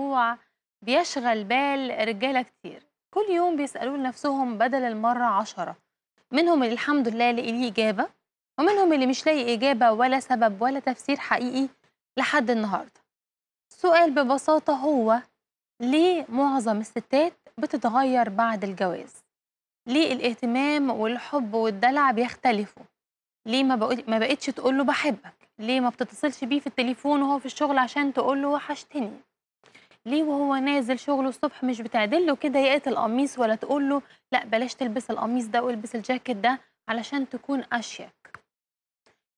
موضوع بيشغل بال رجالة كتير كل يوم بيسالوا نفسهم بدل المرة عشرة منهم اللي الحمد لله لقي إجابة ومنهم اللي مش لاقي إجابة ولا سبب ولا تفسير حقيقي لحد النهاردة السؤال ببساطة هو ليه معظم الستات بتتغير بعد الجواز؟ ليه الاهتمام والحب والدلع بيختلفوا؟ ليه ما, ما بقتش تقول له بحبك؟ ليه ما بتتصلش بيه في التليفون وهو في الشغل عشان تقول له وحشتني؟ ليه وهو نازل شغله الصبح مش بتعدل له كده ياقه القميص ولا تقول له لا بلاش تلبس القميص ده والبس الجاكيت ده علشان تكون اشيك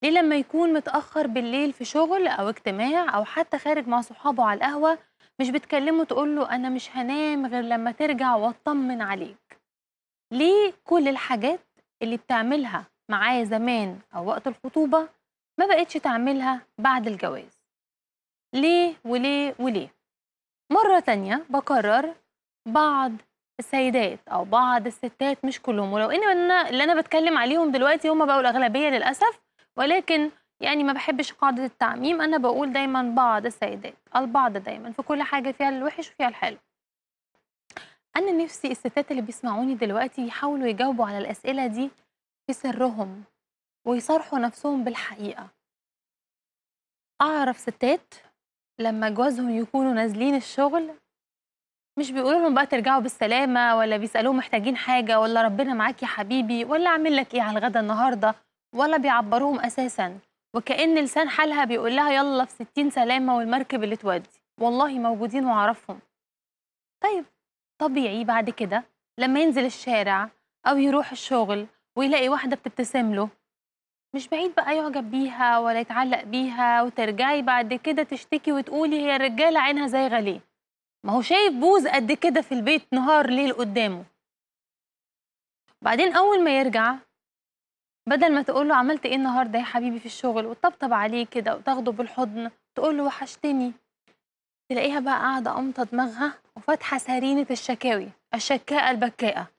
ليه لما يكون متاخر بالليل في شغل او اجتماع او حتى خارج مع صحابه على القهوه مش بتكلمه تقول له انا مش هنام غير لما ترجع واطمن عليك ليه كل الحاجات اللي بتعملها معايا زمان او وقت الخطوبه ما بقتش تعملها بعد الجواز ليه وليه وليه مرة تانية بكرر بعض السيدات أو بعض الستات مش كلهم ولو إن أنا اللي أنا بتكلم عليهم دلوقتي هم بقوا الأغلبية للأسف ولكن يعني ما بحبش قاعدة التعميم أنا بقول دايما بعض السيدات البعض دايما في كل حاجة فيها الوحش وفيها الحلو أنا نفسي الستات اللي بيسمعوني دلوقتي يحاولوا يجاوبوا على الأسئلة دي في سرهم ويصارحوا نفسهم بالحقيقة أعرف ستات لما جوازهم يكونوا نازلين الشغل مش بيقولوا لهم بقى ترجعوا بالسلامة ولا بيسألوهم محتاجين حاجة ولا ربنا معاك يا حبيبي ولا أعمل لك إيه على الغدا النهاردة ولا بيعبروهم أساسا وكأن لسان حالها بيقول لها يلا في 60 سلامة والمركب اللي تودي والله موجودين وأعرفهم طيب طبيعي بعد كده لما ينزل الشارع أو يروح الشغل ويلاقي واحدة بتبتسم له مش بعيد بقى يُعجب بيها ولا يتعلّق بيها وترجعي بعد كده تشتكي وتقولي هي الرجالة عينها زي غَليه، ما هو شايف بوز قد كده في البيت نهار ليل قُدّامه. بعدين أول ما يرجع، بدل ما تقول له عملت إيه النهارده يا حبيبي في الشغل وتطبطب عليه كده وتاخده بالحضن، تقول له وحشتني، تلاقيها بقى قاعدة أمطى دماغها وفاتحة سرينة الشكاوي، الشكّاءة البكّاءة.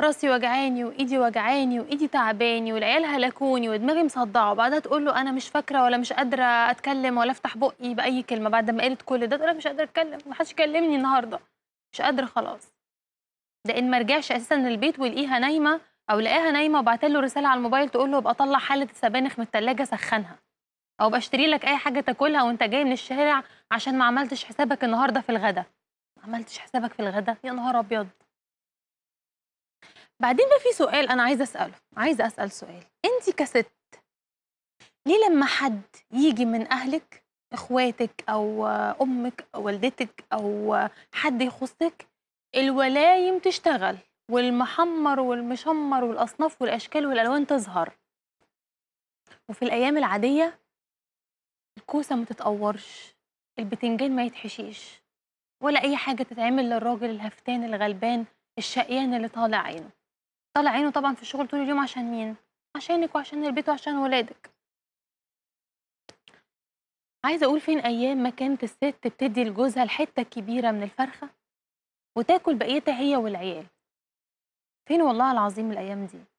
راسي وجعاني وايدي وجعاني وايدي تعباني والعيال هلكوني ودماغي مصدعه وبعدها تقول له انا مش فاكره ولا مش قادره اتكلم ولا افتح بقي باي كلمه بعد ما قالت كل ده تقول مش قادره اتكلم ما حدش كلمني النهارده مش قادره خلاص ده ان ما رجعش اساسا البيت ولقيها نايمه او لقاها نايمه وبعت له رساله على الموبايل تقول له ابقى طلع حله السبانخ من الثلاجه سخنها او بشتري لك اي حاجه تاكلها وانت جاي من الشارع عشان ما عملتش حسابك النهارده في الغدا ما عملتش حسابك في الغدا يا نهار ابيض بعدين بقى في سؤال انا عايزه اساله عايزه اسال سؤال انت كست ليه لما حد يجي من اهلك اخواتك او امك او والدتك او حد يخصك الولايم تشتغل والمحمر والمشمر والاصناف والاشكال والالوان تظهر وفي الايام العاديه الكوسه ما تتقورش البتنجان ما يتحشيش ولا اي حاجه تتعمل للراجل الهفتان الغلبان الشقيان اللي طالع عينه طالع عينه طبعا في الشغل طول اليوم عشان مين عشانك وعشان البيت وعشان ولادك عايزه اقول فين ايام ما كانت الست بتدي لجوزها الحته الكبيره من الفرخه وتاكل بقيتها هي والعيال فين والله العظيم الايام دي